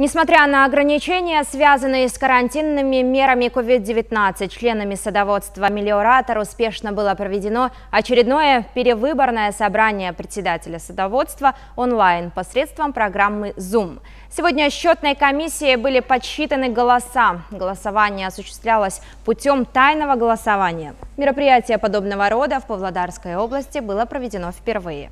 Несмотря на ограничения, связанные с карантинными мерами COVID-19, членами садоводства «Мелиоратор» успешно было проведено очередное перевыборное собрание председателя садоводства онлайн посредством программы Zoom. Сегодня счетной комиссии были подсчитаны голоса. Голосование осуществлялось путем тайного голосования. Мероприятие подобного рода в Павлодарской области было проведено впервые.